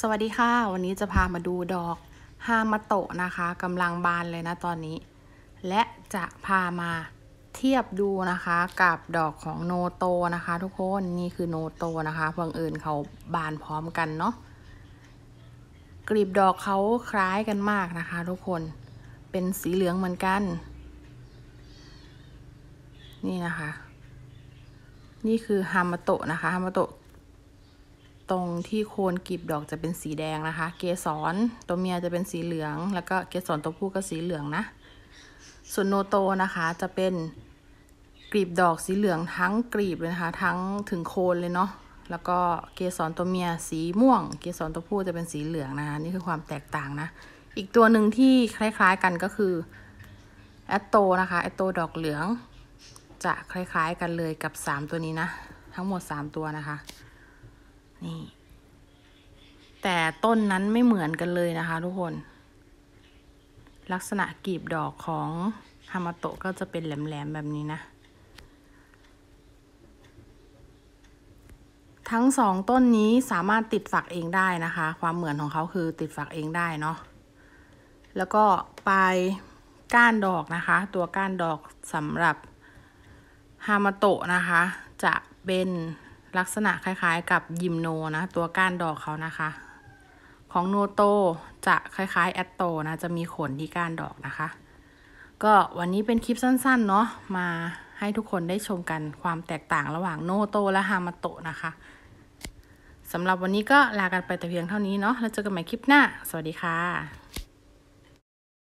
สวัสดีค่ะวันนี้จะพามาดูดอก ฮามาโตะนะคะกำลังบานเลยนะ ตอนนี้ และจะพามาเทียบดูนะคะกับดอกของโนโตนะคะ ทุกคนนี่คือโนโตนะคะบังเอิญเขาบานพร้อมกันเนาะกลีบดอกเขาคล้ายกันมากนะคะ ทุกคนเป็นสีเหลืองเหมือนกัน นี่นะคะ นี่คือฮามาโตะนะคะฮามาโตะตรงที่โคนกลีบดอกจะเป็นสีแดงนะคะ เกสรตัวเมียจะเป็นสีเหลือง แล้วก็เกสรตัวผู้ก็สีเหลืองนะ ส่วนโนโตนะคะจะเป็นกลีบดอกสีเหลืองทั้งกลีบเลยนะคะทั้งถึงโคนเลยเนาะ แล้วก็เกสรตัวเมียสีม่วง เกสรตัวผู้จะเป็นสีเหลืองนะคะ นี่คือความแตกต่างนะ อีกตัวหนึ่งที่คล้ายๆกันก็คือแอตโตนะคะแอตโตดอกเหลือง จะคล้ายๆกันเลยกับ3ตัวนี้นะทั้งหมด3ตัวนะคะแต้นนั้นไม่เหมือนกันเลยนะคะ ทุกคน ลักษณะกลีบดอกของฮามาโตะก็จะเป็นแหลมๆแบบนี้นะ ทั้งสองต้นนี้สามารถติดฝักเองได้นะคะ ความเหมือนของเขาคือติดฝักเองได้เนาะ แล้วก็ปลายก้านดอกนะคะ ตัวก้านดอกสำหรับฮามาโตะนะคะ จะเป็นลักษณะคล้ายๆ กับยิมโนนะ ตัวก้านดอกเขานะคะของโนโตจะคล้าย ๆ แอตโต นะ จะมีขนที่ก้านดอกนะคะ ก็วันนี้เป็นคลิปสั้น ๆ เนาะมาให้ทุกคนได้ชมกันความแตกต่างระหว่างโนโตและฮามาโตนะคะสำหรับวันนี้ก็ลากันไปแต่เพียงเท่านี้เนาะแล้วเจอกันใหม่คลิปหน้า สวัสดีค่ะ